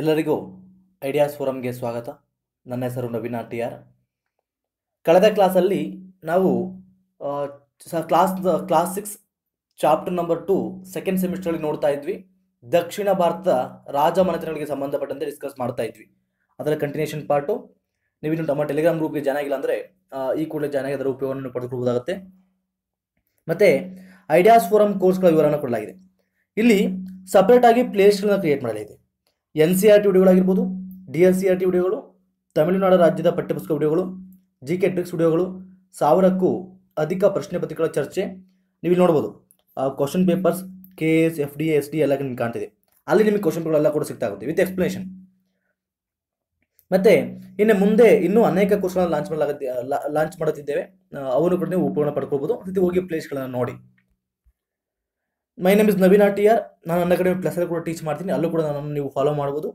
ಎಲ್ಲರಿಗೂ ಐಡಿಯಾಸ್ ಫೋರಂಗೆ ಸ್ವಾಗತ ನನ್ನ ಹೆಸರು ನವೀನ ಟಿ ಆರ್ ಕಳೆದ ಕ್ಲಾಸಲ್ಲಿ ನಾವು class class six chapter number two second ಸೆಮಿಸ್ಟರಲ್ಲಿ ನೋಡ್ತಾ ಇದ್ವಿ ದಕ್ಷಿಣ ಭಾರತದ ಮನೆತನಗಳಿಗೆ ಸಂಬಂಧಪಟ್ಟಂತೆ ಡಿಸ್ಕಸ್ ಮಾಡ್ತಾ ಇದ್ವಿ ಅದರ ಕಂಟಿನ್ಯೂಷನ್ ಪಾರ್ಟು ನೀವಿನ್ನು ನಮ್ಮ ಟೆಲಿಗ್ರಾಮ್ ಗ್ರೂಪ್ಗೆ ಜನ ಆಗಿಲ್ಲ ಅಂದರೆ ಈ ಕೂಡಲೇ ಜಾಯ್ನ್ ಅದರ ಉಪಯೋಗವನ್ನು ಪಡೆದುಕೊಳ್ಬೋದಾಗುತ್ತೆ ಮತ್ತು ಐಡಿಯಾಸ್ ಫೋರಮ್ ಕೋರ್ಸ್ಗಳ ವಿವರವನ್ನು ಕೊಡಲಾಗಿದೆ ಇಲ್ಲಿ ಸಪ್ರೇಟಾಗಿ ಪ್ಲೇಸ್ಗಳನ್ನ ಕ್ರಿಯೇಟ್ ಮಾಡಲಾಗಿದೆ ಎನ್ ಸಿ ಆರ್ ಟಿ ವಿಡಿಯೋಗಳಾಗಿರ್ಬೋದು D S C R T ವಿಡಿಯೋಗಳು ತಮಿಳುನಾಡು ರಾಜ್ಯದ ಪಠ್ಯಪುಸ್ತಕ ವಿಡಿಯೋಗಳು ಜಿ ಕೆ ಟ್ರಿಕ್ಸ್ ವಿಡಿಯೋಗಳು ಸಾವಿರಕ್ಕೂ ಅಧಿಕ ಪ್ರಶ್ನೆ ಪತ್ರಿಕೆಗಳ ಚರ್ಚೆ ನೀವು ಇಲ್ಲಿ ನೋಡ್ಬೋದು question papers K S F D S D ಎಲ್ಲ ನಿಮ್ಗೆ ಕಾಣ್ತಿದೆ ಅಲ್ಲಿ ನಿಮಗೆ ಕ್ವಶನ್ ಪೇಪರ್ಗಳೆಲ್ಲ ಕೂಡ ಸಿಗ್ತಾಗುತ್ತೆ ವಿತ್ ಎಕ್ಸ್ಪ್ಲನೇಷನ್ ಮತ್ತೆ ಇನ್ನು ಮುಂದೆ ಇನ್ನೂ ಅನೇಕ ಕ್ವಶನ್ ಲಾಂಚ್ ಮಾಡಲಾಗುತ್ತೆ ಲಾಂಚ್ ಮಾಡುತ್ತಿದ್ದೇವೆ ಅವನು ಕೂಡ ನೀವು ಉಪಯೋಗ ಪಡ್ಕೋಬೋದು ಹೋಗಿ ಪ್ಲೇಸ್ಗಳನ್ನು ನೋಡಿ my name is Naveen R ನಾನು ನನ್ನ ಕಡೆ ಪ್ಲಸ್ ಕೂಡ ಟೀಚ್ ಮಾಡ್ತೀನಿ ಅಲ್ಲೂ ಕೂಡ ನಾನು ನೀವು ಫಾಲೋ ಮಾಡ್ಬೋದು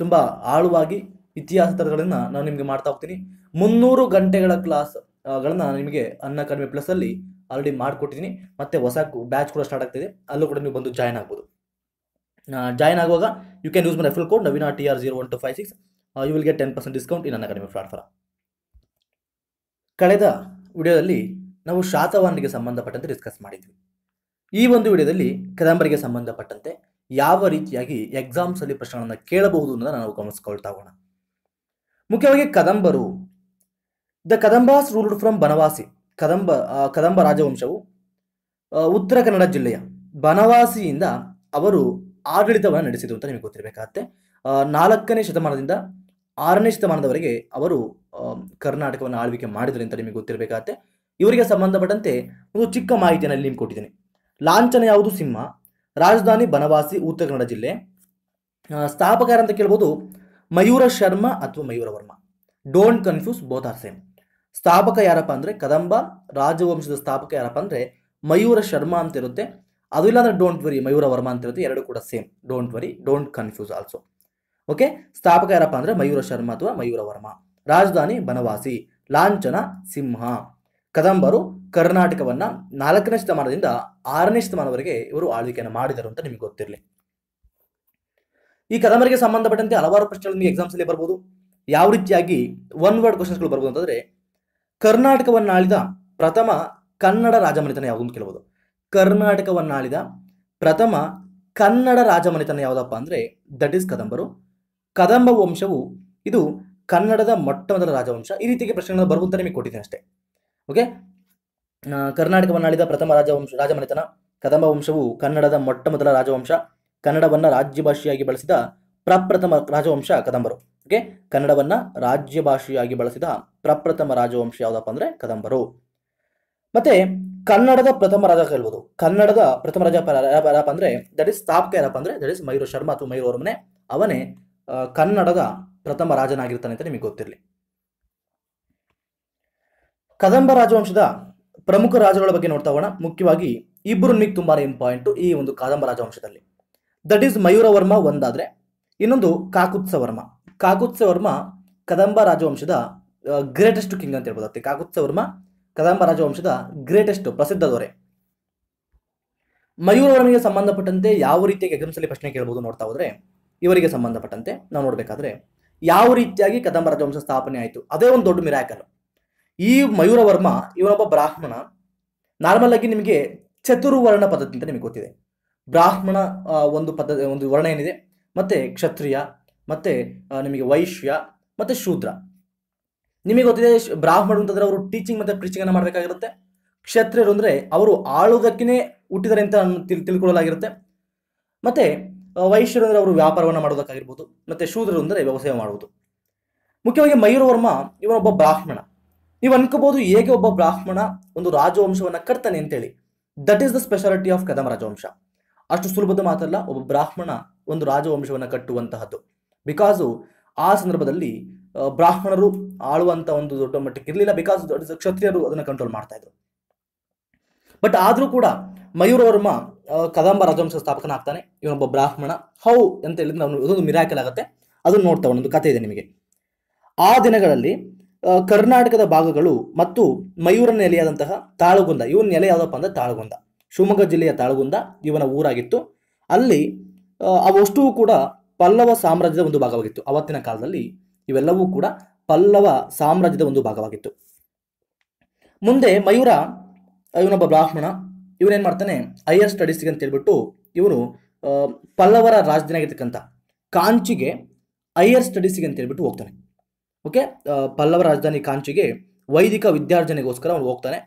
ತುಂಬ ಆಳವಾಗಿ ಇತಿಹಾಸ ಥರಗಳನ್ನು ನಾನು ನಿಮಗೆ ಮಾಡ್ತಾ ಹೋಗ್ತೀನಿ ಮುನ್ನೂರು ಗಂಟೆಗಳ ಕ್ಲಾಸ್ಗಳನ್ನು ನಾನು ನಿಮಗೆ ಅನ್ನ ಅಕಾಡೆಮಿ ಪ್ಲಸ್ಸಲ್ಲಿ ಆಲ್ರೆಡಿ ಮಾಡಿಕೊಟ್ಟಿದ್ದೀನಿ ಮತ್ತು ಹೊಸ ಬ್ಯಾಚ್ ಕೂಡ ಸ್ಟಾರ್ಟ್ ಆಗ್ತಿದೆ ಅಲ್ಲೂ ಕೂಡ ನೀವು ಬಂದು ಜಾಯ್ನ್ ಆಗ್ಬೋದು ಜಾಯ್ನ್ ಆಗುವಾಗ you can use my referral code Naveena T R zero one two five six you will get ten percent discount in Unacademy platform ಕಳೆದ ವಿಡಿಯೋದಲ್ಲಿ ನಾವು ಶಾತವಾಹನಿಗೆ ಸಂಬಂಧಪಟ್ಟಂತೆ ಡಿಸ್ಕಸ್ ಮಾಡಿದ್ವಿ ಈ ಒಂದು ವಿಡಿಯೋದಲ್ಲಿ ಕದಂಬರಿಗೆ ಸಂಬಂಧಪಟ್ಟಂತೆ ಯಾವ ರೀತಿಯಾಗಿ ಎಕ್ಸಾಮ್ಸಲ್ಲಿ ಪ್ರಶ್ನೆಗಳನ್ನು ಕೇಳಬಹುದು ಅನ್ನೋದನ್ನ ನಾವು ಗಮನಿಸ್ಕೊಳ್ತಾ ಹೋಗೋಣ ಮುಖ್ಯವಾಗಿ ಕದಂಬರು the Kadambas ruled from Banavasi Kadamba Kadamba ರಾಜವಂಶವು ಉತ್ತರ ಕನ್ನಡ ಜಿಲ್ಲೆಯ ಬನವಾಸಿಯಿಂದ ಅವರು ಆಡಳಿತವನ್ನು ನಡೆಸಿದರು ಅಂತ ನಿಮಗೆ ಗೊತ್ತಿರಬೇಕಾಗತ್ತೆ ನಾಲ್ಕನೇ ಶತಮಾನದಿಂದ ಆರನೇ ಶತಮಾನದವರೆಗೆ ಅವರು ಕರ್ನಾಟಕವನ್ನು ಆಳ್ವಿಕೆ ಮಾಡಿದರು ಅಂತ ನಿಮಗೆ ಗೊತ್ತಿರಬೇಕಾಗತ್ತೆ ಇವರಿಗೆ ಸಂಬಂಧಪಟ್ಟಂತೆ ಒಂದು ಚಿಕ್ಕ ಮಾಹಿತಿಯನ್ನು ನಿಮ್ಗೆ ಕೊಟ್ಟಿದ್ದೀನಿ ಲಾಂಛನ ಯಾವುದು ಸಿಂಹ ರಾಜಧಾನಿ ಬನವಾಸಿ ಉತ್ತರ ಕನ್ನಡ ಜಿಲ್ಲೆ ಸ್ಥಾಪಕರ ಅಂತ ಕೇಳ್ಬೋದು ಮಯೂರ ಶರ್ಮ ಅಥವಾ Mayura Varma don't confuse both are same ಸ್ಥಾಪಕ ಯಾರಪ್ಪ ಅಂದರೆ ಕದಂಬ ರಾಜವಂಶದ ಸ್ಥಾಪಕ ಯಾರಪ್ಪ ಅಂದರೆ ಮಯೂರ ಶರ್ಮ ಅಂತ ಇರುತ್ತೆ ಅದು ಇಲ್ಲಾಂದ್ರೆ ಡೋಂಟ್ ವರಿ ಮಯೂರ ವರ್ಮ ಅಂತ ಇರುತ್ತೆ ಎರಡು ಕೂಡ same don't worry don't confuse also okay ಸ್ಥಾಪಕ ಯಾರಪ್ಪ ಅಂದರೆ ಮಯೂರ ಶರ್ಮ ಅಥವಾ ಮಯೂರ ವರ್ಮ ರಾಜಧಾನಿ ಬನವಾಸಿ ಲಾಂಛನ ಸಿಂಹ ಕದಂಬರು ಕರ್ನಾಟಕವನ್ನ ನಾಲ್ಕನೇ ಶತಮಾನದಿಂದ ಆರನೇ ಶತಮಾನವರೆಗೆ ಇವರು ಆಳ್ವಿಕೆಯನ್ನು ಮಾಡಿದರು ಅಂತ ನಿಮಗೆ ಗೊತ್ತಿರಲಿ ಈ ಕದಂಬರಿಗೆ ಸಂಬಂಧಪಟ್ಟಂತೆ ಹಲವಾರು ಪ್ರಶ್ನೆಗಳು ನಿಮಗೆ ಎಕ್ಸಾಮ್ಸ್ ಅಲ್ಲಿ ಬರ್ಬೋದು ಯಾವ ರೀತಿಯಾಗಿ ಒನ್ ವರ್ಡ್ ಕ್ವಶನ್ಸ್ಗಳು ಬರ್ಬೋದು ಅಂತಂದ್ರೆ ಕರ್ನಾಟಕವನ್ನು ಆಳಿದ ಪ್ರಥಮ ಕನ್ನಡ ರಾಜಮನೆತನ ಯಾವುದು ಅಂತ ಕೇಳ್ಬೋದು ಕರ್ನಾಟಕವನ್ನು ಆಳಿದ ಪ್ರಥಮ ಕನ್ನಡ ರಾಜಮನೆತನ ಯಾವುದಪ್ಪ ಅಂದ್ರೆ ದಟ್ ಈಸ್ ಕದಂಬರು ಕದಂಬ ವಂಶವು ಇದು ಕನ್ನಡದ ಮೊಟ್ಟ ಮೊದಲ ರಾಜವಂಶ ಈ ರೀತಿಗೆ ಪ್ರಶ್ನೆಗಳನ್ನು ಬರುವಂತ ನಿಮಗೆ ಕೊಟ್ಟಿದ್ದೀನಿ ಅಷ್ಟೇ ಓಕೆ ಕರ್ನಾಟಕವನ್ನಾಳಿದ ಪ್ರಥಮ ರಾಜವಂಶ ರಾಜಮನೆತನ ಕದಂಬ ವಂಶವು ಕನ್ನಡದ ಮೊಟ್ಟಮೊದಲ ರಾಜವಂಶ ಕನ್ನಡವನ್ನ ರಾಜ್ಯ ಭಾಷೆಯಾಗಿ ಬಳಸಿದ ಪ್ರಪ್ರಥಮ ರಾಜವಂಶ ಕದಂಬರು ಓಕೆ ಕನ್ನಡವನ್ನ ರಾಜ್ಯ ಭಾಷೆಯಾಗಿ ಬಳಸಿದ ಪ್ರಪ್ರಥಮ ರಾಜವಂಶ ಯಾವುದಪ್ಪ ಅಂದ್ರೆ ಕದಂಬರು ಮತ್ತೆ ಕನ್ನಡದ ಪ್ರಥಮ ರಾಜ ಹೇಳ್ಬೋದು ಕನ್ನಡದ ಪ್ರಥಮ ರಾಜ ಅಂದ್ರೆ ದಟ್ ಇಸ್ ಸ್ಥಾಪಕ ಯಾರಪ್ಪ ಅಂದ್ರೆ ದಟ್ ಇಸ್ ಮಯೂರ ಶರ್ಮಾ ಅಥವಾ ಮಯೂರ ಅವರಮನೆ ಅವನೇ ಕನ್ನಡದ ಪ್ರಥಮ ರಾಜನಾಗಿರ್ತಾನೆ ಅಂತ ನಿಮಗೆ ಗೊತ್ತಿರಲಿ ಕದಂಬ ರಾಜವಂಶದ ಪ್ರಮುಖ ರಾಜರುಗಳ ಬಗ್ಗೆ ನೋಡ್ತಾ ಹೋಗೋಣ ಮುಖ್ಯವಾಗಿ ಇಬ್ಬರು ನಿಮಗೆ ತುಂಬಾ ಇಂಪಾರ್ಟೆಂಟ್ ಈ ಒಂದು ಕಾದಂಬ ರಾಜವಂಶದಲ್ಲಿ ದಟ್ ಈಸ್ ಮಯೂರ ವರ್ಮ ಒಂದಾದ್ರೆ ಇನ್ನೊಂದು ವರ್ಮ ಕಾಕುತ್ಸವರ್ಮ ವರ್ಮ ಕದಂಬ ರಾಜವಂಶದ ಗ್ರೇಟೆಸ್ಟ್ ಕಿಂಗ್ ಅಂತ ಹೇಳ್ಬೋದು ಹೇಳ್ಬೋದಾಗ್ತದೆ ಕಾಕುತ್ಸವರ್ಮ ಕದಂಬ ರಾಜವಂಶದ ಗ್ರೇಟೆಸ್ಟ್ ಪ್ರಸಿದ್ಧ ದೊರೆ ಮಯೂರವರ್ಮಿಗೆ ಸಂಬಂಧಪಟ್ಟಂತೆ ಯಾವ ರೀತಿಯಾಗಿ ಎಕ್ಸಾಮ್ಸಲ್ಲಿ ಪ್ರಶ್ನೆ ಕೇಳಬಹುದು ನೋಡ್ತಾ ಹೋದ್ರೆ ಇವರಿಗೆ ಸಂಬಂಧಪಟ್ಟಂತೆ ನಾವು ನೋಡ್ಬೇಕಾದ್ರೆ ಯಾವ ರೀತಿಯಾಗಿ ಕದಂಬ ರಾಜವಂಶ ಸ್ಥಾಪನೆ ಆಯಿತು ಅದೇ ಒಂದು ದೊಡ್ಡ ಮಿರಾಕಲ್ ಈ ಮಯೂರವರ್ಮ ಇವನೊಬ್ಬ ಬ್ರಾಹ್ಮಣ ನಾರ್ಮಲ್ ಆಗಿ ನಿಮಗೆ ಚತುರ್ವರ್ಣ ಪದ್ಧತಿ ಅಂತ ನಿಮಗೆ ಗೊತ್ತಿದೆ ಬ್ರಾಹ್ಮಣ ಒಂದು ಪದ್ಧತಿ ಒಂದು ವರ್ಣ ಏನಿದೆ ಮತ್ತೆ ಕ್ಷತ್ರಿಯ ಮತ್ತೆ ನಿಮಗೆ ವೈಶ್ಯ ಮತ್ತೆ ಶೂದ್ರ ನಿಮಗೆ ಗೊತ್ತಿದೆ ಬ್ರಾಹ್ಮಣರು ಅಂತಂದ್ರೆ ಅವರು ಟೀಚಿಂಗ್ ಮತ್ತೆ ಮತ್ತು ಪ್ರೀಚಿಂಗನ್ನು ಮಾಡಬೇಕಾಗಿರುತ್ತೆ ಕ್ಷತ್ರಿಯರು ಅಂದ್ರೆ ಅವರು ಆಳುಗಕ್ಕಿನೇ ಹುಟ್ಟಿದರೆ ಅಂತ ತಿಳ್ಕೊಳ್ಳಲಾಗಿರುತ್ತೆ ಮತ್ತೆ ವೈಶ್ಯರು ಅಂದರೆ ಅವರು ವ್ಯಾಪಾರವನ್ನು ಮಾಡೋದಕ್ಕಾಗಿರ್ಬೋದು ಮತ್ತೆ ಶೂದ್ರರು ಅಂದರೆ ವ್ಯವಸಾಯ ಮಾಡುವುದು ಮುಖ್ಯವಾಗಿ ಮಯೂರವರ್ಮ ಇವನೊಬ್ಬ ಬ್ರಾಹ್ಮಣ ನೀವು ಅನ್ಕೋಬಹುದು ಹೇಗೆ ಒಬ್ಬ ಬ್ರಾಹ್ಮಣ ಒಂದು ರಾಜವಂಶವನ್ನ ಕಟ್ತಾನೆ ಅಂತೇಳಿ that is the speciality of Kadam ರಾಜವಂಶ ಅಷ್ಟು ಸುಲಭದ ಮಾತಲ್ಲ ಒಬ್ಬ ಬ್ರಾಹ್ಮಣ ಒಂದು ರಾಜವಂಶವನ್ನ ಕಟ್ಟುವಂತಹದ್ದು ಬಿಕಾಸು ಆ ಸಂದರ್ಭದಲ್ಲಿ ಬ್ರಾಹ್ಮಣರು ಆಳುವಂತ ಒಂದು ದೊಡ್ಡ ಮಟ್ಟಕ್ಕೆ ಇರಲಿಲ್ಲ ಬಿಕಾಸ್ ಕ್ಷತ್ರಿಯರು ಅದನ್ನ ಕಂಟ್ರೋಲ್ ಮಾಡ್ತಾ ಇದ್ರು ಬಟ್ ಆದ್ರೂ ಕೂಡ ಮಯೂರವರ್ಮ ಕದಂಬ ರಾಜವಂಶ ಸ್ಥಾಪಕನ ಆಗ್ತಾನೆ ಇವನೊಬ್ಬ ಬ್ರಾಹ್ಮಣ ಹೌ ಅಂತ ಹೇಳಿದ್ರೆ ಇದೊಂದು ಮಿರಾಕಲ್ ಆಗುತ್ತೆ ಅದನ್ನು ನೋಡ್ತಾ ಒಂದು ಕಥೆ ಇದೆ ನಿಮಗೆ ಆ ದಿನಗಳಲ್ಲಿ ಕರ್ನಾಟಕದ ಭಾಗಗಳು ಮತ್ತು ಮಯೂರ ನೆಲೆಯಾದಂತಹ ತಾಳಗುಂದ ಇವನ ನೆಲೆ ಯಾವುದಪ್ಪ ಅಂದ್ರೆ ತಾಳಗುಂದ ಶಿವಮೊಗ್ಗ ಜಿಲ್ಲೆಯ ತಾಳಗುಂದ ಇವನ ಊರಾಗಿತ್ತು ಅಲ್ಲಿ ಅವಷ್ಟೂ ಕೂಡ ಪಲ್ಲವ ಸಾಮ್ರಾಜ್ಯದ ಒಂದು ಭಾಗವಾಗಿತ್ತು ಅವತ್ತಿನ ಕಾಲದಲ್ಲಿ ಇವೆಲ್ಲವೂ ಕೂಡ ಪಲ್ಲವ ಸಾಮ್ರಾಜ್ಯದ ಒಂದು ಭಾಗವಾಗಿತ್ತು ಮುಂದೆ ಮಯೂರ ಇವನೊಬ್ಬ ಬ್ರಾಹ್ಮಣ ಇವನೇನು ಮಾಡ್ತಾನೆ ಹೈಯರ್ ಸ್ಟಡೀಸ್ಗೆ ಅಂತ ಹೇಳ್ಬಿಟ್ಟು ಇವನು ಪಲ್ಲವರ ರಾಜಧಾನಿ ಆಗಿರ್ತಕ್ಕಂಥ ಕಾಂಚಿಗೆ ಹೈಯರ್ ಸ್ಟಡೀಸ್ಗೆ ಅಂತ ಹೇಳ್ಬಿಟ್ಟು ಹೋಗ್ತಾನೆ ಓಕೆ ಪಲ್ಲವ ರಾಜಧಾನಿ ಕಾಂಚಿಗೆ ವೈದಿಕ ವಿದ್ಯಾರ್ಜನೆಗೋಸ್ಕರ ಅವನು ಹೋಗ್ತಾನೆ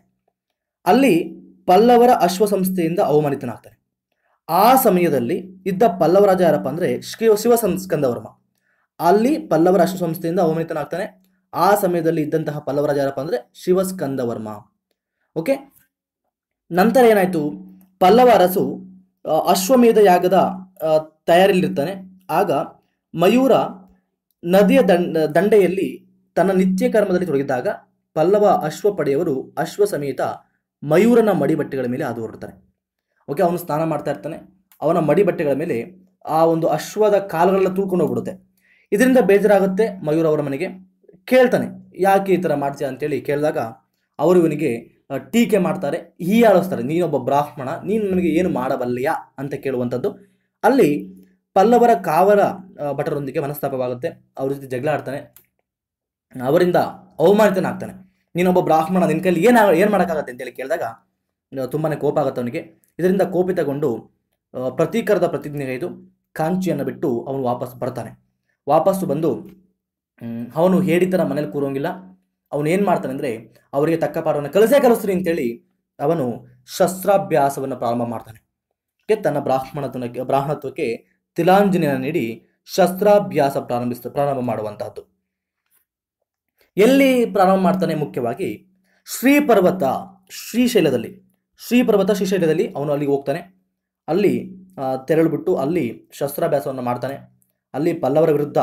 ಅಲ್ಲಿ ಪಲ್ಲವರ ಅಶ್ವಸಂಸ್ಥೆಯಿಂದ ಅವಮಾನಿತನಾಗ್ತಾನೆ ಆ ಸಮಯದಲ್ಲಿ ಇದ್ದ ಪಲ್ಲವರಾಜ ರಾಜ ಯಾರಪ್ಪ ಅಂದರೆ ಶ್ರೀ ಶಿವ ಸಂಸ್ಕಂದವರ್ಮ ಅಲ್ಲಿ ಪಲ್ಲವರ ಅಶ್ವಸಂಸ್ಥೆಯಿಂದ ಅವಮಾನಿತನಾಗ್ತಾನೆ ಆ ಸಮಯದಲ್ಲಿ ಇದ್ದಂತಹ ಪಲ್ಲವರಾಜ ರಾಜ ಯಾರಪ್ಪ ಅಂದರೆ ಶಿವಸ್ಕಂದವರ್ಮ ಓಕೆ ನಂತರ ಏನಾಯಿತು ಪಲ್ಲವ ಅರಸು ಅಶ್ವಮೇಧ ಯಾಗದ ತಯಾರಿಲಿರ್ತಾನೆ ಆಗ ಮಯೂರ ನದಿಯ ದಂಡ ದಂಡೆಯಲ್ಲಿ ತನ್ನ ನಿತ್ಯ ಕರ್ಮದಲ್ಲಿ ತೊಡಗಿದ್ದಾಗ ಪಲ್ಲವ ಅಶ್ವ ಪಡೆಯವರು ಅಶ್ವ ಸಮೇತ ಮಯೂರನ ಮಡಿ ಬಟ್ಟೆಗಳ ಮೇಲೆ ಅದು ಹೊರಡ್ತಾರೆ ಓಕೆ ಅವನು ಸ್ನಾನ ಮಾಡ್ತಾ ಇರ್ತಾನೆ ಅವನ ಬಟ್ಟೆಗಳ ಮೇಲೆ ಆ ಒಂದು ಅಶ್ವದ ಕಾಲುಗಳೆಲ್ಲ ತೂಳ್ಕೊಂಡು ಹೋಗ್ಬಿಡುತ್ತೆ ಇದರಿಂದ ಬೇಜಾರಾಗುತ್ತೆ ಮಯೂರ ಅವರ ಮನೆಗೆ ಕೇಳ್ತಾನೆ ಯಾಕೆ ಈ ಥರ ಮಾಡ್ತೀಯ ಅಂತೇಳಿ ಕೇಳಿದಾಗ ಅವರು ಇವನಿಗೆ ಟೀಕೆ ಮಾಡ್ತಾರೆ ಹೀಯಾಳಿಸ್ತಾರೆ ನೀನೊಬ್ಬ ಬ್ರಾಹ್ಮಣ ನೀನು ನನಗೆ ಏನು ಮಾಡಬಲ್ಲೆಯಾ ಅಂತ ಕೇಳುವಂಥದ್ದು ಅಲ್ಲಿ ಪಲ್ಲವರ ಕಾವರ ಭಟರೊಂದಿಗೆ ಮನಸ್ತಾಪವಾಗುತ್ತೆ ಅವ್ರ ಜೊತೆ ಜಗಳ ಆಡ್ತಾನೆ ಅವರಿಂದ ಅವಮಾನಿತನಾಗ್ತಾನೆ ನೀನೊಬ್ಬ ಬ್ರಾಹ್ಮಣ ನಿನ್ನ ಕೈಲಿ ಏನು ಏನು ಮಾಡೋಕ್ಕಾಗತ್ತೆ ಅಂತೇಳಿ ಕೇಳಿದಾಗ ತುಂಬಾ ಕೋಪ ಆಗುತ್ತೆ ಅವನಿಗೆ ಇದರಿಂದ ಕೋಪಿತಗೊಂಡು ಪ್ರತೀಕರದ ಪ್ರತಿಜ್ಞೆ ಇದು ಕಾಂಚಿಯನ್ನು ಬಿಟ್ಟು ಅವನು ವಾಪಸ್ ಬರ್ತಾನೆ ವಾಪಸ್ಸು ಬಂದು ಅವನು ಹೇಡಿತರ ಮನೇಲಿ ಕೂರೋಂಗಿಲ್ಲ ಅವನು ಏನು ಮಾಡ್ತಾನೆ ಅಂದರೆ ಅವರಿಗೆ ತಕ್ಕ ಪಾಠವನ್ನು ಕಲಸೇ ಕಲಿಸ್ರಿ ಅಂತೇಳಿ ಅವನು ಶಸ್ತ್ರಾಭ್ಯಾಸವನ್ನು ಪ್ರಾರಂಭ ಮಾಡ್ತಾನೆ ತನ್ನ ಬ್ರಾಹ್ಮಣತ್ವನಕ್ಕೆ ಬ್ರಾಹ್ಮಣತ್ವಕ್ಕೆ ತಿಲಾಂಜಲಿಯನ್ನು ನೀಡಿ ಶಸ್ತ್ರಾಭ್ಯಾಸ ಪ್ರಾರಂಭಿಸ ಪ್ರಾರಂಭ ಮಾಡುವಂತಹದ್ದು ಎಲ್ಲಿ ಪ್ರಾರಂಭ ಮಾಡ್ತಾನೆ ಮುಖ್ಯವಾಗಿ ಶ್ರೀ ಪರ್ವತ ಶ್ರೀಶೈಲದಲ್ಲಿ ಶ್ರೀ ಪರ್ವತ ಶ್ರೀಶೈಲದಲ್ಲಿ ಅವನು ಅಲ್ಲಿಗೆ ಹೋಗ್ತಾನೆ ಅಲ್ಲಿ ತೆರಳುಬಿಟ್ಟು ಅಲ್ಲಿ ಶಸ್ತ್ರಾಭ್ಯಾಸವನ್ನು ಮಾಡ್ತಾನೆ ಅಲ್ಲಿ ಪಲ್ಲವರ ವಿರುದ್ಧ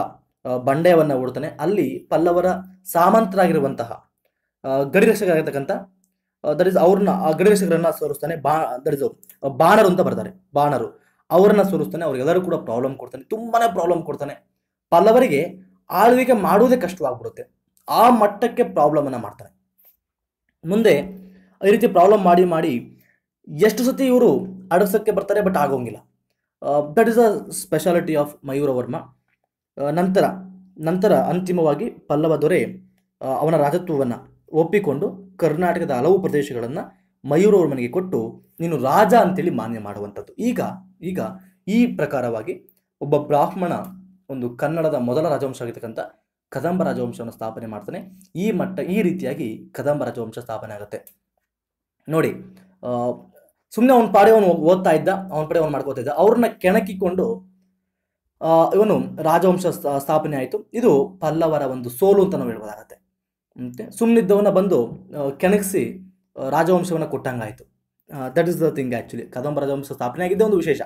ಬಂಡೆಯವನ್ನ ಓಡ್ತಾನೆ ಅಲ್ಲಿ ಪಲ್ಲವರ ಸಾಮಂತರಾಗಿರುವಂತಹ ಗಡಿರಕ್ಷಕರಾಗಿರ್ತಕ್ಕಂಥ ದಟ್ ಇಸ್ ಅವ್ರನ್ನ ಆ ಗಡಿರಕ್ಷಕರನ್ನ ಸೋರಿಸ್ತಾನೆ ಬಾ ದಟ್ ಇಸ್ ಬಾಣರು ಅಂತ ಬರ್ತಾರೆ ಬಾಣರು ಅವ್ರನ್ನ ಸೋಲಿಸ್ತಾನೆ ಅವ್ರಿಗೆಲ್ಲರೂ ಕೂಡ ಪ್ರಾಬ್ಲಮ್ ಕೊಡ್ತಾನೆ ತುಂಬಾ ಪ್ರಾಬ್ಲಮ್ ಕೊಡ್ತಾನೆ ಪಲ್ಲವರಿಗೆ ಆಳ್ವಿಕೆ ಮಾಡುವುದೇ ಕಷ್ಟವಾಗ್ಬಿಡುತ್ತೆ ಆ ಮಟ್ಟಕ್ಕೆ ಪ್ರಾಬ್ಲಮನ್ನು ಮಾಡ್ತಾನೆ ಮುಂದೆ ಈ ರೀತಿ ಪ್ರಾಬ್ಲಮ್ ಮಾಡಿ ಮಾಡಿ ಎಷ್ಟು ಸತಿ ಇವರು ಅಡಸಕ್ಕೆ ಬರ್ತಾರೆ ಬಟ್ ಆಗೋಂಗಿಲ್ಲ that is a speciality of Mayuravarma ನಂತರ ನಂತರ ಅಂತಿಮವಾಗಿ ಪಲ್ಲವ ದೊರೆ ಅವನ ರಾಜತ್ವವನ್ನು ಒಪ್ಪಿಕೊಂಡು ಕರ್ನಾಟಕದ ಹಲವು ಪ್ರದೇಶಗಳನ್ನು ಮಯೂರವರ್ಮನಿಗೆ ಕೊಟ್ಟು ನೀನು ರಾಜ ಅಂತೇಳಿ ಮಾನ್ಯ ಮಾಡುವಂಥದ್ದು ಈಗ ಈಗ ಈ ಪ್ರಕಾರವಾಗಿ ಒಬ್ಬ ಬ್ರಾಹ್ಮಣ ಒಂದು ಕನ್ನಡದ ಮೊದಲ ರಾಜವಂಶ ಆಗಿರ್ತಕ್ಕಂಥ ಕದಂಬ ರಾಜವಂಶವನ್ನು ಸ್ಥಾಪನೆ ಮಾಡ್ತಾನೆ ಈ ಮಟ್ಟ ಈ ರೀತಿಯಾಗಿ ಕದಂಬ ರಾಜವಂಶ ಸ್ಥಾಪನೆ ಆಗುತ್ತೆ ನೋಡಿ ಸುಮ್ಮನೆ ಅವನ ಪಾಡಿ ಅವನು ಓದ್ತಾ ಇದ್ದ ಅವನ ಪಡೆ ಅವನು ಮಾಡ್ಕೋತಾ ಇದ್ದ ಅವ್ರನ್ನ ಕೆಣಕಿಕೊಂಡು ಇವನು ರಾಜವಂಶ ಸ್ಥಾಪನೆ ಆಯಿತು ಇದು ಪಲ್ಲವರ ಒಂದು ಸೋಲು ಅಂತ ನಾವು ಹೇಳ್ಬೋದಾಗತ್ತೆ ಸುಮ್ಮನಿದ್ದವನ್ನ ಬಂದು ಕೆಣಕಿಸಿ ರಾಜವಂಶವನ್ನು ಕೊಟ್ಟಂಗಾಯಿತು that is the thing actually Kadamba ರಾಜವಂಶ ಸ್ಥಾಪನೆ ಆಗಿದ್ದೇ ಒಂದು ವಿಶೇಷ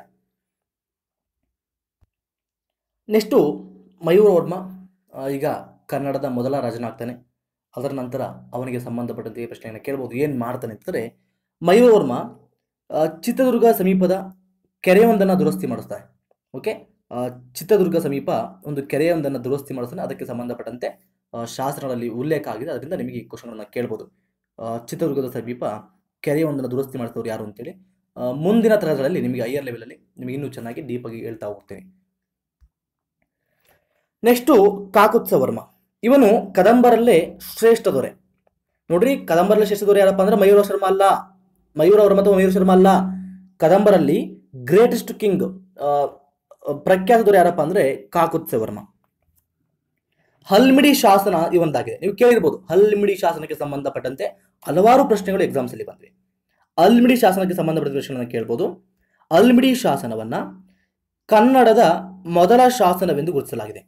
ನೆಕ್ಸ್ಟು ಮಯೂರವರ್ಮ uh, ಈಗ ಕನ್ನಡದ ಮೊದಲ ರಾಜನಾಗ್ತಾನೆ ಅದರ ನಂತರ ಅವನಿಗೆ ಸಂಬಂಧಪಟ್ಟಂತೆ ಪ್ರಶ್ನೆಯನ್ನು ಕೇಳ್ಬೋದು ಏನು ಮಾಡ್ತಾನೆ ಅಂತಂದರೆ ಮಯೂರವರ್ಮ uh, ಚಿತ್ರದುರ್ಗ ಸಮೀಪದ ಕೆರೆಯೊಂದನ್ನು ದುರಸ್ತಿ ಮಾಡಿಸ್ತಾನೆ ಓಕೆ uh, ಚಿತ್ರದುರ್ಗ ಸಮೀಪ ಒಂದು ಕೆರೆಯೊಂದನ್ನು ದುರಸ್ತಿ ಮಾಡಿಸ್ತಾನೆ ಅದಕ್ಕೆ ಸಂಬಂಧಪಟ್ಟಂತೆ ಶಾಸನಗಳಲ್ಲಿ ಉಲ್ಲೇಖ ಆಗಿದೆ ಅದರಿಂದ ನಿಮಗೆ ಈ ಕ್ವಶನ್ಗಳನ್ನು ಕೇಳ್ಬೋದು ಚಿತ್ರದುರ್ಗದ ಸಮೀಪ ಕೆರೆಯೊಂದನ್ನು ಒಂದನ್ನು ದುರಸ್ತಿ ಮಾಡಿಸಿದವರು ಯಾರು ಅಂತೇಳಿ ಮುಂದಿನ ತರಗಳಲ್ಲಿ ನಿಮಗೆ ಹೈಯರ್ ಲೆವೆಲಲ್ಲಿ ನಿಮಗೆ ಇನ್ನೂ ಚೆನ್ನಾಗಿ ಡೀಪಾಗಿ ಹೇಳ್ತಾ ಹೋಗ್ತೇನೆ ನೆಕ್ಸ್ಟು ಕಾಕುತ್ಸ ವರ್ಮ ಇವನು ಕದಂಬರಲ್ಲೇ ಶ್ರೇಷ್ಠ ದೊರೆ ನೋಡ್ರಿ ಕದಂಬರಲ್ಲಿ ಶ್ರೇಷ್ಠ ದೊರೆ ಯಾರಪ್ಪ ಅಂದ್ರೆ ಮಯೂರ ಶರ್ಮ ಅಲ್ಲ ಮಯೂರ ವರ್ಮ ಅಥವಾ ಮಯೂರ ಶರ್ಮ ಅಲ್ಲ ಕದಂಬರಲ್ಲಿ ಗ್ರೇಟೆಸ್ಟ್ ಕಿಂಗ್ ಪ್ರಖ್ಯಾತ ದೊರೆ ಯಾರಪ್ಪ ಅಂದ್ರೆ ಕಾಕುತ್ಸ ವರ್ಮ ಹಲ್ಮಿಡಿ ಶಾಸನ ಒಂದಾಗಿದೆ ನೀವು ಕೇಳಿರ್ಬೋದು ಹಲ್ಮಿಡಿ ಶಾಸನಕ್ಕೆ ಸಂಬಂಧಪಟ್ಟಂತೆ ಹಲವಾರು ಪ್ರಶ್ನೆಗಳು ಎಕ್ಸಾಮ್ಸ್ ಅಲ್ಲಿ ಬಂದಿವೆ ಅಲ್ಮಿಡಿ ಶಾಸನಕ್ಕೆ ಸಂಬಂಧಪಟ್ಟ ಪ್ರಶ್ನೆಗಳನ್ನು ಕೇಳ್ಬೋದು ಅಲ್ಮಿಡಿ ಶಾಸನವನ್ನು ಕನ್ನಡದ ಮೊದಲ ಶಾಸನವೆಂದು ಗುರುತಿಸಲಾಗಿದೆ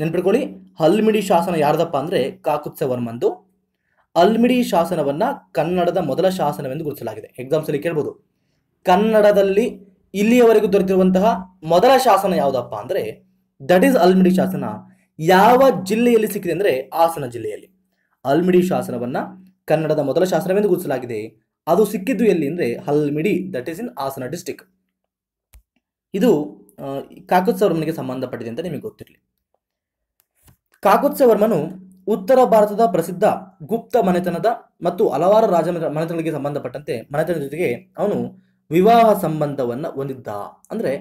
ನೆನ್ಪಿಟ್ಕೊಳ್ಳಿ ಹಲ್ಮಿಡಿ ಶಾಸನ ಯಾರ್ದಪ್ಪ ಅಂದರೆ ಕಾಕುತ್ಸ ವರ್ಮಂದು ಅಲ್ಮಿಡಿ ಶಾಸನವನ್ನು ಕನ್ನಡದ ಮೊದಲ ಶಾಸನವೆಂದು ಗುರುತಿಸಲಾಗಿದೆ ಎಕ್ಸಾಮ್ಸಲ್ಲಿ ಕೇಳ್ಬೋದು ಕನ್ನಡದಲ್ಲಿ ಇಲ್ಲಿಯವರೆಗೂ ದೊರೆತಿರುವಂತಹ ಮೊದಲ ಶಾಸನ ಯಾವುದಪ್ಪ ಅಂದರೆ ದಟ್ ಈಸ್ ಅಲ್ಮಿಡಿ ಶಾಸನ ಯಾವ ಜಿಲ್ಲೆಯಲ್ಲಿ ಸಿಕ್ಕಿದೆ ಅಂದರೆ ಹಾಸನ ಜಿಲ್ಲೆಯಲ್ಲಿ ಅಲ್ಮಿಡಿ ಶಾಸನವನ್ನು ಕನ್ನಡದ ಮೊದಲ ಶಾಸನವೆಂದು ಗುರುತಿಸಲಾಗಿದೆ ಅದು ಸಿಕ್ಕಿದ್ದು ಎಲ್ಲಿ ಅಂದರೆ Halmidi that is in Hassan district ಇದು ಕಾಕುತ್ಸವರ್ಮನಿಗೆ ಸಂಬಂಧಪಟ್ಟಿದೆ ಅಂತ ನಿಮಗೆ ಗೊತ್ತಿರಲಿ ಕಾಕುತ್ಸವರ್ಮನು ಉತ್ತರ ಭಾರತದ ಪ್ರಸಿದ್ಧ ಗುಪ್ತ ಮನೆತನದ ಮತ್ತು ಹಲವಾರು ರಾಜ ಮನೆತನಗಳಿಗೆ ಸಂಬಂಧಪಟ್ಟಂತೆ ಮನೆತನದ ಜೊತೆಗೆ ಅವನು ವಿವಾಹ ಸಂಬಂಧವನ್ನು ಹೊಂದಿದ್ದ ಅಂದರೆ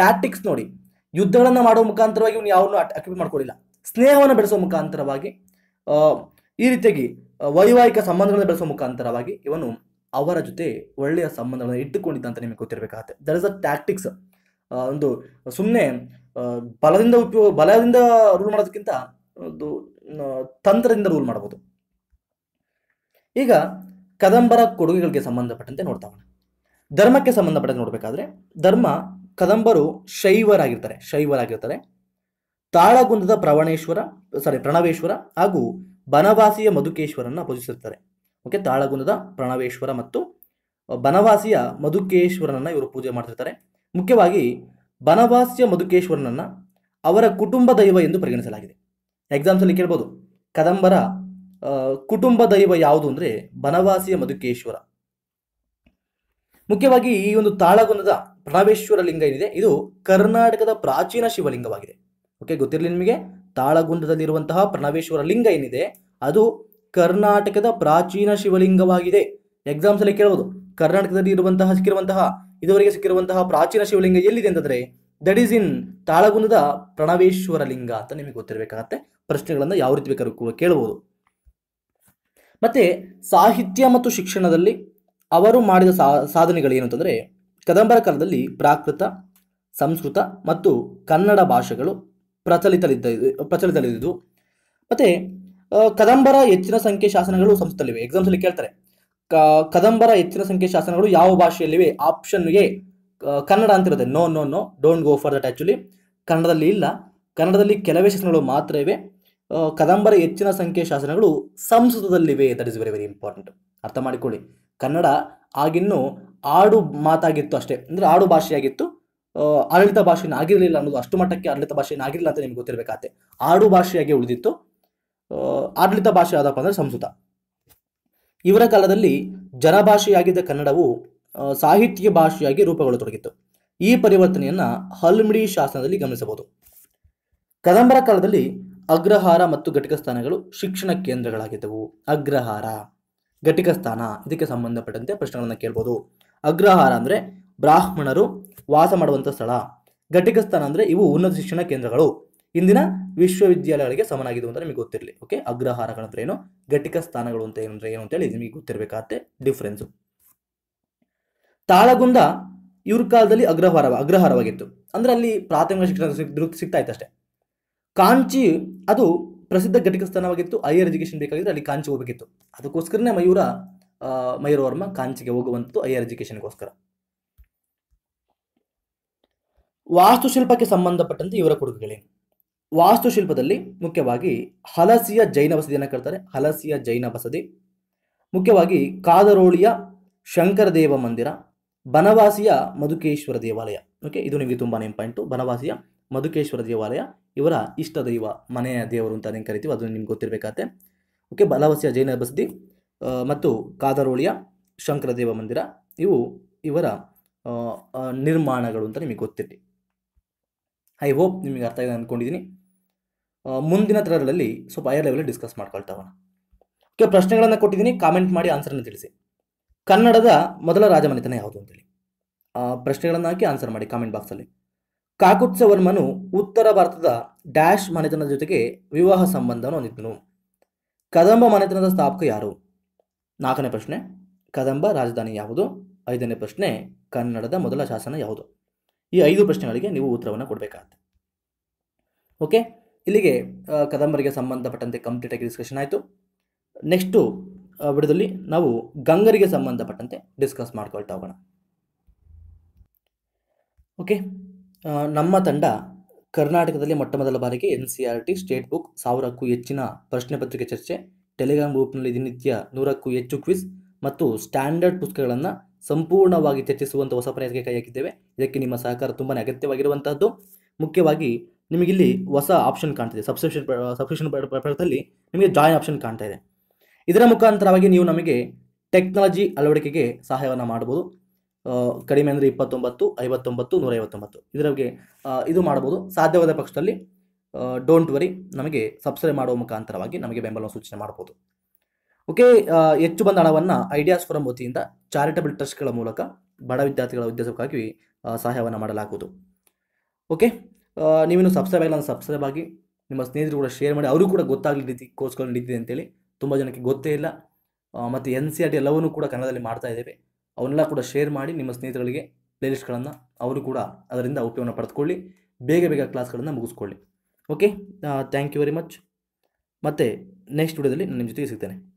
ಟ್ಯಾಟಿಕ್ಸ್ ನೋಡಿ ಯುದ್ಧಗಳನ್ನು ಮಾಡುವ ಮುಖಾಂತರವಾಗಿ ಇವನು ಯಾವನ್ನೂ ಅಕ್ಯುಪಿ ಮಾಡ್ಕೊಳ್ಳಿಲ್ಲ ಸ್ನೇಹವನ್ನು ಬೆಳೆಸುವ ಮುಖಾಂತರವಾಗಿ ಈ ರೀತಿಯಾಗಿ ವೈವಾಹಿಕ ಸಂಬಂಧಗಳನ್ನು ಬೆಳೆಸುವ ಮುಖಾಂತರವಾಗಿ ಇವನು ಅವರ ಜೊತೆ ಒಳ್ಳೆಯ ಸಂಬಂಧಗಳನ್ನು ಇಟ್ಟುಕೊಂಡಿದ್ದ ಅಂತ ನಿಮಗೆ ಗೊತ್ತಿರಬೇಕಾಗುತ್ತೆ ದಟ್ ಇಸ್ ಅ ಟ್ಯಾಕ್ಟಿಕ್ಸ್ ಒಂದು ಸುಮ್ಮನೆ ಬಲದಿಂದ ಉಪಯೋಗ ಬಲದಿಂದ ರೂಲ್ ಮಾಡೋದಕ್ಕಿಂತ ಒಂದು ತಂತ್ರದಿಂದ ರೂಲ್ ಮಾಡಬಹುದು ಈಗ ಕದಂಬರ ಕೊಡುಗೆಗಳಿಗೆ ಸಂಬಂಧಪಟ್ಟಂತೆ ನೋಡ್ತಾ ಧರ್ಮಕ್ಕೆ ಸಂಬಂಧಪಟ್ಟಂತೆ ನೋಡ್ಬೇಕಾದ್ರೆ ಧರ್ಮ ಕದಂಬರು ಶೈವರಾಗಿರ್ತಾರೆ ಶೈವರಾಗಿರ್ತಾರೆ ತಾಳಗುಂದದ ಪ್ರವಣೇಶ್ವರ ಸಾರಿ ಪ್ರಣವೇಶ್ವರ ಹಾಗೂ ಬನವಾಸಿಯ ಮಧುಕೇಶ್ವರನ್ನ ಪೂಜಿಸಿರ್ತಾರೆ ಓಕೆ ತಾಳಗುಂದದ ಪ್ರಣವೇಶ್ವರ ಮತ್ತು ಬನವಾಸಿಯ ಮಧುಕೇಶ್ವರನನ್ನ ಇವರು ಪೂಜೆ ಮಾಡ್ತಿರ್ತಾರೆ ಮುಖ್ಯವಾಗಿ ಬನವಾಸಿಯ ಮಧುಕೇಶ್ವರನನ್ನ ಅವರ ಕುಟುಂಬ ದೈವ ಎಂದು ಪರಿಗಣಿಸಲಾಗಿದೆ ಎಕ್ಸಾಮ್ಸಲ್ಲಿ ಕೇಳ್ಬೋದು ಕದಂಬರ ಕುಟುಂಬ ದೈವ ಯಾವುದು ಅಂದರೆ ಬನವಾಸಿಯ ಮಧುಕೇಶ್ವರ ಮುಖ್ಯವಾಗಿ ಈ ಒಂದು ತಾಳಗುಂದದ ಪ್ರಣವೇಶ್ವರ ಲಿಂಗ ಏನಿದೆ ಇದು ಕರ್ನಾಟಕದ ಪ್ರಾಚೀನ ಶಿವಲಿಂಗವಾಗಿದೆ ಓಕೆ ಗೊತ್ತಿರಲಿ ನಿಮಗೆ ತಾಳಗುಂದದಲ್ಲಿರುವಂತಹ ಪ್ರಣವೇಶ್ವರ ಲಿಂಗ ಏನಿದೆ ಅದು ಕರ್ನಾಟಕದ ಪ್ರಾಚೀನ ಶಿವಲಿಂಗವಾಗಿದೆ ಎಕ್ಸಾಮ್ಸ್ ಅಲ್ಲಿ ಕೇಳಬಹುದು ಕರ್ನಾಟಕದಲ್ಲಿ ಇರುವಂತಹ ಸಿಕ್ಕಿರುವಂತಹ ಇದುವರೆಗೆ ಸಿಕ್ಕಿರುವಂತಹ ಪ್ರಾಚೀನ ಶಿವಲಿಂಗ ಎಲ್ಲಿದೆ ಅಂತಂದ್ರೆ ದಟ್ ಈಸ್ ಇನ್ ತಾಳಗುಂದದ ಪ್ರಣವೇಶ್ವರ ಲಿಂಗ ಅಂತ ನಿಮಗೆ ಗೊತ್ತಿರಬೇಕಾಗತ್ತೆ ಪ್ರಶ್ನೆಗಳನ್ನು ಯಾವ ರೀತಿ ಬೇಕಾದ್ರೂ ಕೇಳಬಹುದು ಮತ್ತೆ ಸಾಹಿತ್ಯ ಮತ್ತು ಶಿಕ್ಷಣದಲ್ಲಿ ಅವರು ಮಾಡಿದ ಏನು ಅಂತಂದರೆ ಕದಂಬರ ಕಾಲದಲ್ಲಿ ಪ್ರಾಕೃತ ಸಂಸ್ಕೃತ ಮತ್ತು ಕನ್ನಡ ಭಾಷೆಗಳು ಪ್ರಚಲಿತಲಿದ್ದ ಪ್ರಚಲಿತಲಿದ್ದು ಮತ್ತು ಕದಂಬರ ಹೆಚ್ಚಿನ ಸಂಖ್ಯೆ ಶಾಸನಗಳು ಸಂಸ್ಕೃತದಲ್ಲಿವೆ ಎಕ್ಸಾಮ್ಸಲ್ಲಿ ಕೇಳ್ತಾರೆ ಕ ಕದಂಬರ ಹೆಚ್ಚಿನ ಸಂಖ್ಯೆ ಶಾಸನಗಳು ಯಾವ ಭಾಷೆಯಲ್ಲಿವೆ ಆಪ್ಷನ್ ಎ ಕನ್ನಡ ಅಂತಿರುತ್ತೆ no no no don't go for that actually ಕನ್ನಡದಲ್ಲಿ ಇಲ್ಲ ಕನ್ನಡದಲ್ಲಿ ಕೆಲವೇ ಶಾಸನಗಳು ಮಾತ್ರ ಇವೆ ಕದಂಬರ ಹೆಚ್ಚಿನ ಸಂಖ್ಯೆ ಶಾಸನಗಳು ಸಂಸ್ಕೃತದಲ್ಲಿವೆ that is very very important ಅರ್ಥ ಮಾಡಿಕೊಳ್ಳಿ ಕನ್ನಡ ಆಗಿನ್ನೂ ಆಡು ಮಾತಾಗಿತ್ತು ಅಷ್ಟೇ ಅಂದರೆ ಆಡು ಭಾಷೆಯಾಗಿತ್ತು ಆಡಳಿತ ಭಾಷೆನ ಆಗಿರಲಿಲ್ಲ ಅನ್ನೋದು ಅಷ್ಟು ಮಟ್ಟಕ್ಕೆ ಆಡಳಿತ ಭಾಷೆನ ಅಂತ ನಿಮ್ಗೆ ಗೊತ್ತಿರಬೇಕಾತೆ ಆಡು ಭಾಷೆಯಾಗಿ ಉಳಿದಿತ್ತು ಆಡಳಿತ ಭಾಷೆ ಆದಪ್ಪ ಅಂದರೆ ಸಂಸ್ಕೃತ ಇವರ ಕಾಲದಲ್ಲಿ ಜನಭಾಷೆಯಾಗಿದ್ದ ಕನ್ನಡವು ಸಾಹಿತ್ಯ ಭಾಷೆಯಾಗಿ ರೂಪುಗೊಳ್ಳತೊಡಗಿತ್ತು ಈ ಪರಿವರ್ತನೆಯನ್ನು ಹಲ್ಮಿಡಿ ಶಾಸನದಲ್ಲಿ ಗಮನಿಸಬಹುದು ಕದಂಬರ ಕಾಲದಲ್ಲಿ ಅಗ್ರಹಾರ ಮತ್ತು ಘಟಕ ಸ್ಥಾನಗಳು ಶಿಕ್ಷಣ ಕೇಂದ್ರಗಳಾಗಿದ್ದವು ಅಗ್ರಹಾರ ಘಟಿಕ ಸ್ಥಾನ ಇದಕ್ಕೆ ಸಂಬಂಧಪಟ್ಟಂತೆ ಪ್ರಶ್ನೆಗಳನ್ನು ಕೇಳ್ಬೋದು ಅಗ್ರಹಾರ ಅಂದರೆ ಬ್ರಾಹ್ಮಣರು ವಾಸ ಮಾಡುವಂಥ ಸ್ಥಳ ಘಟಿಕ ಸ್ಥಾನ ಅಂದರೆ ಇವು ಉನ್ನತ ಶಿಕ್ಷಣ ಕೇಂದ್ರಗಳು ಇಂದಿನ ವಿಶ್ವವಿದ್ಯಾಲಯಗಳಿಗೆ ಸಮನಾಗಿದೆ ಅಂತ ನಿಮಗೆ ಗೊತ್ತಿರಲಿ ಓಕೆ ಅಗ್ರಹಾರಗಳಂದ್ರೆ ಏನು ಘಟಿಕ ಸ್ಥಾನಗಳು ಅಂತ ಏನಂದ್ರೆ ಏನು ಅಂತೇಳಿ ನಿಮಗೆ ಗೊತ್ತಿರಬೇಕಾಗತ್ತೆ ಡಿಫ್ರೆನ್ಸು ತಾಳಗುಂದ ಇವ್ರ ಕಾಲದಲ್ಲಿ ಅಗ್ರಹಾರ ಅಗ್ರಹಾರವಾಗಿತ್ತು ಅಂದ್ರೆ ಅಲ್ಲಿ ಪ್ರಾಥಮಿಕ ಶಿಕ್ಷಣ ಸಿಗ್ತಾ ಇತ್ತು ಅಷ್ಟೇ ಕಾಂಚಿ ಅದು ಪ್ರಸಿದ್ಧ ಘಟಕ ಸ್ಥಾನವಾಗಿತ್ತು ಹೈಯರ್ ಎಜುಕೇಶನ್ ಬೇಕಾಗಿದ್ರೆ ಅಲ್ಲಿ ಕಾಂಚಿ ಹೋಗಬೇಕಿತ್ತು ಅದಕ್ಕೋಸ್ಕರನೇ ಮಯೂರ ಮಯೂರವರ್ಮ ಕಾಂಚಿಗೆ ಹೋಗುವಂಥದ್ದು ಹೈಯರ್ ಎಜುಕೇಷನ್ಗೋಸ್ಕರ ವಾಸ್ತುಶಿಲ್ಪಕ್ಕೆ ಸಂಬಂಧಪಟ್ಟಂತೆ ಇವರ ಕೊಡುಗೆಗಳೇನು ವಾಸ್ತುಶಿಲ್ಪದಲ್ಲಿ ಮುಖ್ಯವಾಗಿ ಹಲಸಿಯ ಜೈನ ಬಸದಿಯನ್ನು ಕರ್ತಾರೆ ಹಲಸಿಯ ಜೈನ ಬಸದಿ ಮುಖ್ಯವಾಗಿ ಕಾದರೋಳಿಯ ಶಂಕರದೇವ ಮಂದಿರ ಬನವಾಸಿಯ ಮಧುಕೇಶ್ವರ ದೇವಾಲಯ ಓಕೆ ಇದು ನಿಮಗೆ ತುಂಬಾ ಇಂಪಾಯಿಂಟು ಬನವಾಸಿಯ ಮಧುಕೇಶ್ವರ ದೇವಾಲಯ ಇವರ ಇಷ್ಟ ದೈವ ಮನೆಯ ದೇವರು ಅಂತ ಅದೇನು ಕರಿತೀವಿ ಅದು ನಿಮ್ಗೆ ಗೊತ್ತಿರಬೇಕಾಗತ್ತೆ ಓಕೆ ಬಲವಸಿಯ ಜೈನ ಬಸದಿ ಮತ್ತು ಕಾದರೋಳಿಯ ಶಂಕರದೇವ ಮಂದಿರ ಇವು ಇವರ ನಿರ್ಮಾಣಗಳು ಅಂತ ನಿಮಗೆ ಗೊತ್ತಿರಲಿ ಐ ಹೋಪ್ ನಿಮಗೆ ಅರ್ಥ ಆಗಿದೆ ಅಂದ್ಕೊಂಡಿದ್ದೀನಿ ಮುಂದಿನ ಥರಗಳಲ್ಲಿ ಸ್ವಲ್ಪ ಹೈಯರ್ ಲೆವೆಲ್ ಡಿಸ್ಕಸ್ ಮಾಡ್ಕೊಳ್ತಾವಣ ಓಕೆ ಪ್ರಶ್ನೆಗಳನ್ನು ಕೊಟ್ಟಿದ್ದೀನಿ ಕಾಮೆಂಟ್ ಮಾಡಿ ಆನ್ಸರನ್ನು ತಿಳಿಸಿ ಕನ್ನಡದ ಮೊದಲ ರಾಜಮನೆತನ ಯಾವುದು ಅಂತೇಳಿ ಪ್ರಶ್ನೆಗಳನ್ನು ಹಾಕಿ ಆನ್ಸರ್ ಮಾಡಿ ಕಾಮೆಂಟ್ ಬಾಕ್ಸಲ್ಲಿ ವರ್ಮನು ಉತ್ತರ ಭಾರತದ ಡ್ಯಾಶ್ ಮನೆತನದ ಜೊತೆಗೆ ವಿವಾಹ ಸಂಬಂಧವನ್ನು ಹೊಂದಿದ್ದನು ಕದಂಬ ಮನೆತನದ ಸ್ಥಾಪಕ ಯಾರು ನಾಲ್ಕನೇ ಪ್ರಶ್ನೆ ಕದಂಬ ರಾಜಧಾನಿ ಯಾವುದು ಐದನೇ ಪ್ರಶ್ನೆ ಕನ್ನಡದ ಮೊದಲ ಶಾಸನ ಯಾವುದು ಈ ಐದು ಪ್ರಶ್ನೆಗಳಿಗೆ ನೀವು ಉತ್ತರವನ್ನು ಕೊಡಬೇಕಾಗತ್ತೆ ಓಕೆ ಇಲ್ಲಿಗೆ ಕದಂಬರಿಗೆ ಸಂಬಂಧಪಟ್ಟಂತೆ ಕಂಪ್ಲೀಟ್ ಆಗಿ ಡಿಸ್ಕಷನ್ ಆಯಿತು ನೆಕ್ಸ್ಟು ವಿಡದಲ್ಲಿ ನಾವು ಗಂಗರಿಗೆ ಸಂಬಂಧಪಟ್ಟಂತೆ ಡಿಸ್ಕಸ್ ಮಾಡ್ಕೊಳ್ತಾ ಹೋಗೋಣ ಓಕೆ ನಮ್ಮ ತಂಡ ಕರ್ನಾಟಕದಲ್ಲಿ ಮೊಟ್ಟ ಮೊದಲ ಬಾರಿಗೆ N C R T state book ಸಾವಿರಕ್ಕೂ ಹೆಚ್ಚಿನ ಪ್ರಶ್ನೆ ಪತ್ರಿಕೆ ಚರ್ಚೆ ಟೆಲಿಗ್ರಾಮ್ ಗ್ರೂಪ್ನಲ್ಲಿ ದಿನನಿತ್ಯ ನೂರಕ್ಕೂ ಹೆಚ್ಚು ಕ್ವಿಸ್ ಮತ್ತು ಸ್ಟ್ಯಾಂಡರ್ಡ್ ಪುಸ್ತಕಗಳನ್ನು ಸಂಪೂರ್ಣವಾಗಿ ಚರ್ಚಿಸುವಂಥ ಹೊಸ ಪ್ರಯತ್ನಕ್ಕೆ ಕೈ ಹಾಕಿದ್ದೇವೆ ಇದಕ್ಕೆ ನಿಮ್ಮ ಸಹಕಾರ ತುಂಬಾ ಅಗತ್ಯವಾಗಿರುವಂತಹದ್ದು ಮುಖ್ಯವಾಗಿ ನಿಮಗಿಲ್ಲಿ ಹೊಸ ಆಪ್ಷನ್ ಕಾಣ್ತಿದೆ ಸಬ್ಸ್ಕ್ರಿಪ್ಷನ್ ಸಬ್ಸ್ಕ್ರಿಪ್ಷನ್ ಪ್ರಕಾರದಲ್ಲಿ ನಿಮಗೆ ಜಾಯಿನ್ ಆಪ್ಷನ್ ಕಾಣ್ತಾ ಇದೆ ಇದರ ಮುಖಾಂತರವಾಗಿ ನೀವು ನಮಗೆ ಟೆಕ್ನಾಲಜಿ ಅಳವಡಿಕೆಗೆ ಸಹಾಯವನ್ನು ಮಾಡ್ಬೋದು ಕಡಿಮೆ ಅಂದರೆ ಇಪ್ಪತ್ತೊಂಬತ್ತು ಐವತ್ತೊಂಬತ್ತು ನೂರೈವತ್ತೊಂಬತ್ತು ಇದರ ಬಗ್ಗೆ ಇದು ಮಾಡ್ಬೋದು ಸಾಧ್ಯವಾದ ಪಕ್ಷದಲ್ಲಿ ಡೋಂಟ್ ವರಿ ನಮಗೆ ಸಬ್ಸ್ಕ್ರೈಬ್ ಮಾಡುವ ಮುಖಾಂತರವಾಗಿ ನಮಗೆ ಬೆಂಬಲ ಸೂಚನೆ ಮಾಡ್ಬೋದು ಓಕೆ ಹೆಚ್ಚು ಬಂದ ಹಣವನ್ನು ಐಡಿಯಾಸ್ ಫೋರಂ ವತಿಯಿಂದ ಚಾರಿಟಬಲ್ ಟ್ರಸ್ಟ್ಗಳ ಮೂಲಕ ಬಡ ವಿದ್ಯಾರ್ಥಿಗಳ ಉದ್ದೇಶಕ್ಕಾಗಿ ಸಹಾಯವನ್ನು ಮಾಡಲಾಗುವುದು ಓಕೆ ನೀವೇನು ಸಬ್ಸ್ಕ್ರೈಬ್ ಆಗಿಲ್ಲ ಸಬ್ಸ್ಕ್ರೈಬ್ ಆಗಿ ನಿಮ್ಮ ಸ್ನೇಹಿತರು ಕೂಡ ಶೇರ್ ಮಾಡಿ ಅವರು ಕೂಡ ಗೊತ್ತಾಗಲಿ ರೀತಿ ಕೋರ್ಸ್ಗಳು ನಡೀತಿದೆ ಅಂತೇಳಿ ತುಂಬ ಜನಕ್ಕೆ ಗೊತ್ತೇ ಇಲ್ಲ ಮತ್ತು ಎನ್ ಸಿ ಆರ್ ಟಿ ಎಲ್ಲವನ್ನೂ ಕೂಡ ಕನ್ನಡದಲ್ಲಿ ಮಾಡ್ತಾ ಇದ್ದೇವೆ ಅವನ್ನೆಲ್ಲ ಕೂಡ ಶೇರ್ ಮಾಡಿ ನಿಮ್ಮ ಸ್ನೇಹಿತರಿಗೆ ಪ್ಲೇಲಿಸ್ಟ್ಗಳನ್ನು ಅವರು ಕೂಡ ಅದರಿಂದ ಉಪಯೋಗವನ್ನು ಪಡೆದುಕೊಳ್ಳಿ ಬೇಗ ಬೇಗ ಕ್ಲಾಸ್ಗಳನ್ನು ಮುಗಿಸ್ಕೊಳ್ಳಿ okay thank you very much ಮತ್ತು ನೆಕ್ಸ್ಟ್ ವಿಡಿಯೋದಲ್ಲಿ ನಾನು ನಿಮ್ಮ ಜೊತೆಗೆ ಸಿಗ್ತೇನೆ